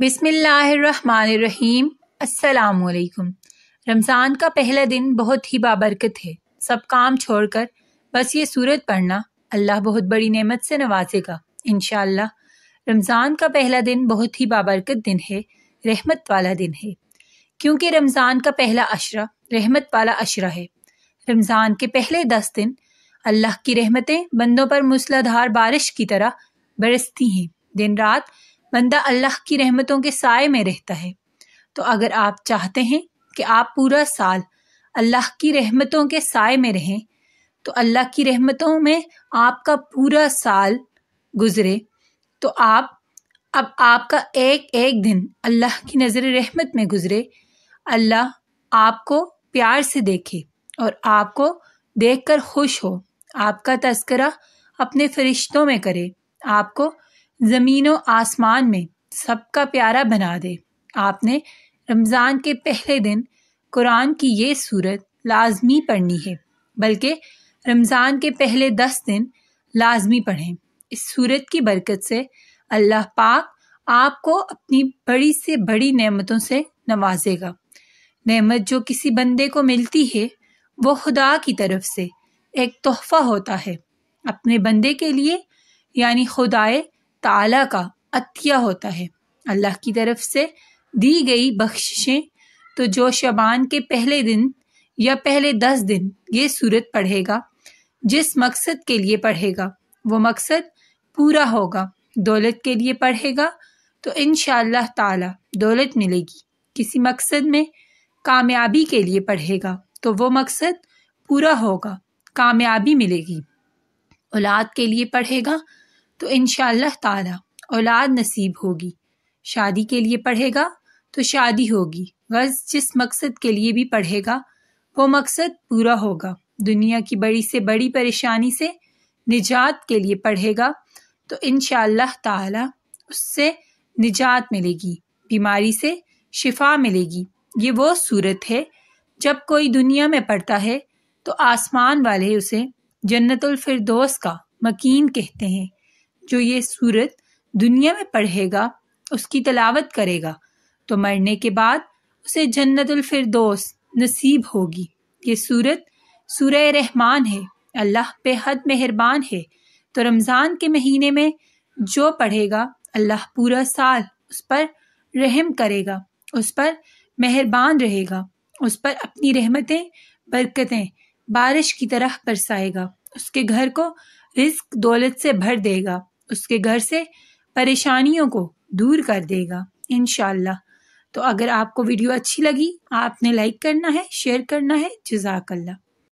बिसमीम् अल्लाम रमज़ान का पहला दिन बहुत ही बाबरकत है सब काम छोड़कर बस ये सूरत पढ़ना अल्लाह बहुत बड़ी नेमत से नवाजेगा इन रमज़ान का पहला दिन बहुत ही बाबरकत दिन है रहमत वाला दिन है क्योंकि रमज़ान का पहला अशरा रहमत वाला अशरा है रमज़ान के पहले दस दिन अल्लाह की रहमतें बंदों पर मूसलाधार बारिश की तरह बरसती हैं दिन रात बंदा अल्लाह की रहमतों के साय में रहता है तो अगर आप चाहते हैं कि आप पूरा साल अल्लाह की रहमतों के साय में रहें तो अल्लाह की रहमतों में आपका पूरा साल गुजरे तो आप अब आपका एक एक दिन अल्लाह की नज़र रहमत में गुजरे अल्लाह आपको प्यार से देखे और आपको देखकर खुश हो आपका तस्करा अपने फरिश्तों में करे आपको ज़मीन व आसमान में सबका प्यारा बना दे आपने रमज़ान के पहले दिन कुरान की ये सूरत लाजमी पढ़नी है बल्कि रमज़ान के पहले दस दिन लाजमी पढ़ें इस सूरत की बरकत से अल्लाह पाक आपको अपनी बड़ी से बड़ी नेमतों से नवाजेगा नेमत जो किसी बंदे को मिलती है वो खुदा की तरफ से एक तोहफ़ा होता है अपने बंदे के लिए यानी खुदाए ताला का अतिया होता है अल्लाह की तरफ से दी गई बख्शिशें तो जो शबान के पहले दिन या पहले दस दिन ये सूरत पढ़ेगा जिस मकसद के लिए पढ़ेगा वो मकसद पूरा होगा दौलत के लिए पढ़ेगा तो इन ताला दौलत मिलेगी किसी मकसद में कामयाबी के लिए पढ़ेगा तो वो मकसद पूरा होगा कामयाबी मिलेगी औलाद के लिए पढ़ेगा तो इन ताला औलाद नसीब होगी शादी के लिए पढ़ेगा तो शादी होगी गर्ज जिस मकसद के लिए भी पढ़ेगा वो मकसद पूरा होगा दुनिया की बड़ी से बड़ी परेशानी से निजात के लिए पढ़ेगा तो इन ताला उससे निजात मिलेगी बीमारी से शिफा मिलेगी ये वो सूरत है जब कोई दुनिया में पढ़ता है तो आसमान वाले उसे जन्नतुल फिरदौस का मकीन कहते हैं जो ये सूरत दुनिया में पढ़ेगा उसकी तलावत करेगा तो मरने के बाद उसे जन्नतुल फिरदौस नसीब होगी ये सूरत सूरह रहमान है अल्लाह बेहद मेहरबान है तो रमज़ान के महीने में जो पढ़ेगा अल्लाह पूरा साल उस पर रहम करेगा उस पर मेहरबान रहेगा उस पर अपनी रहमतें बरकतें बारिश की तरह बरसाएगा उसके घर को रिस्क दौलत से भर देगा उसके घर से परेशानियों को दूर कर देगा इन तो अगर आपको वीडियो अच्छी लगी आपने लाइक करना है शेयर करना है जजाकल्ला